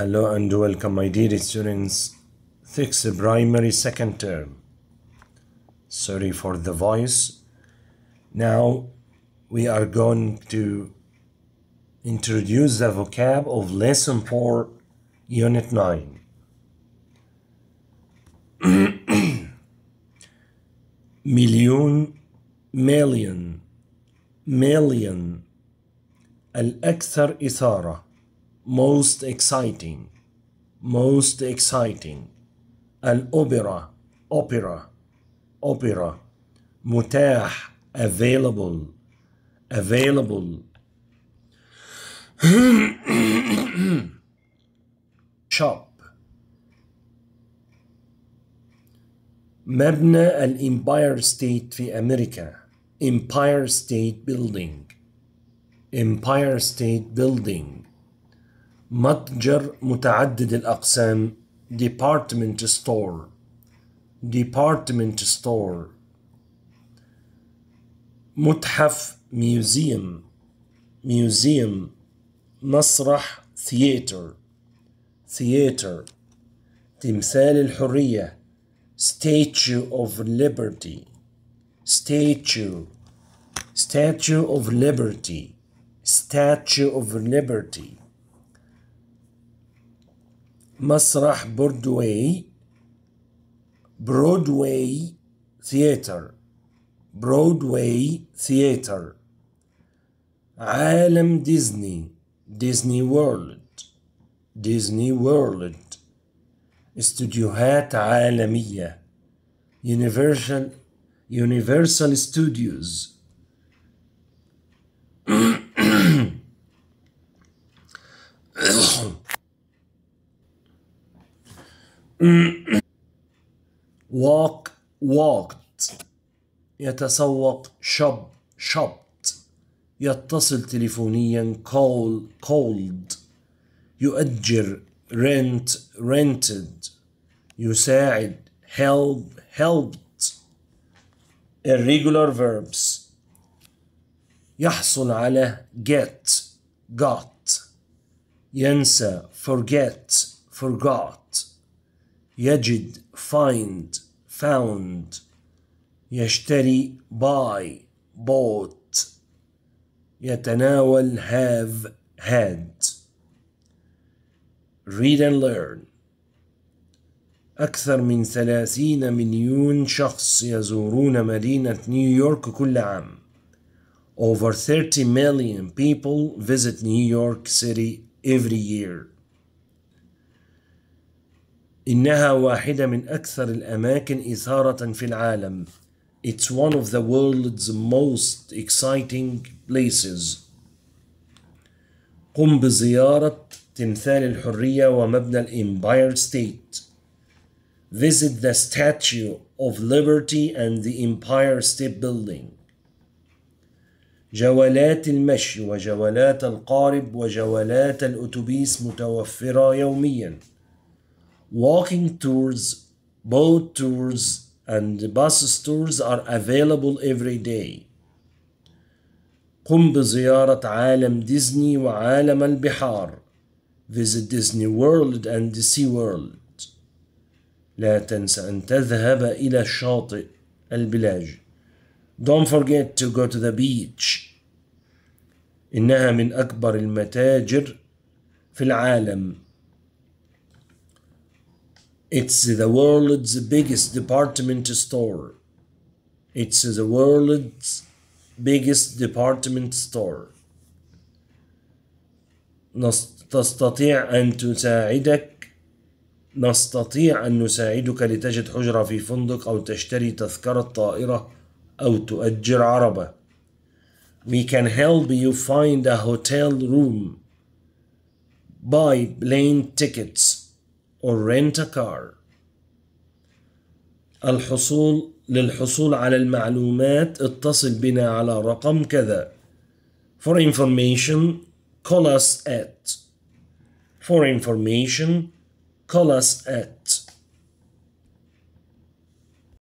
Hello and welcome my dear students, 6th primary second term. Sorry for the voice. Now we are going to introduce the vocab of lesson 4, unit 9. million, million. مليون مليون الأكثر إثارة most exciting, most exciting, الأوبرا, opera, opera, متاح, available, available, shop, مبنى الامباير ستيت في امريكا امباير ستيت بيلدينج امباير ستيت بيلدينج متجر متعدد الأقسام department store department store متحف museum museum مسرح theater theater تمثال الحرية statue of liberty statue statue of liberty statue of liberty مسرح بوردواي برودواي ثياتر برودواي ثياتر عالم ديزني ديزني وورلد ديزني وورلد استوديوهات عالمية Universal Universal Studios walk walked يتسوق شب شبت يتصل تليفونيا call called يؤجر rent rented يساعد help helped irregular verbs يحصل على get got ينسى forget forgot يجد find found يشتري buy bought يتناول have had read and learn أكثر من ثلاثين مليون شخص يزورون مدينة نيويورك كل عام Over 30 million people visit New York City every year. إنها واحدة من أكثر الأماكن إثارة في العالم. It's one of the world's most exciting places. قم بزيارة تمثال الحرية ومبنى الإمباير ستيت. Visit the Statue of Liberty and the Empire State Building. جولات المشي وجولات القارب وجولات الأتوبيس متوفرة يومياً. walking tours, boat tours, and bus tours are available every day. قم بزيارة عالم ديزني وعالم البحار. Visit Disney World and Sea World. لا تنسى أن تذهب إلى شاطئ البلاج. Don't forget to go to the beach. إنها من أكبر المتاجر في العالم. It's the world's biggest department store. It's the world's biggest department store. نستطيع أن تساعدك نستطيع أن نساعدك لتجد حجرة في فندق أو تشتري تذكرة طائرة أو تؤجر عربة. We can help you find a hotel room. Buy plane tickets. or rent a car الحصول للحصول على المعلومات اتصل بنا على رقم كذا for information call us at for information call us at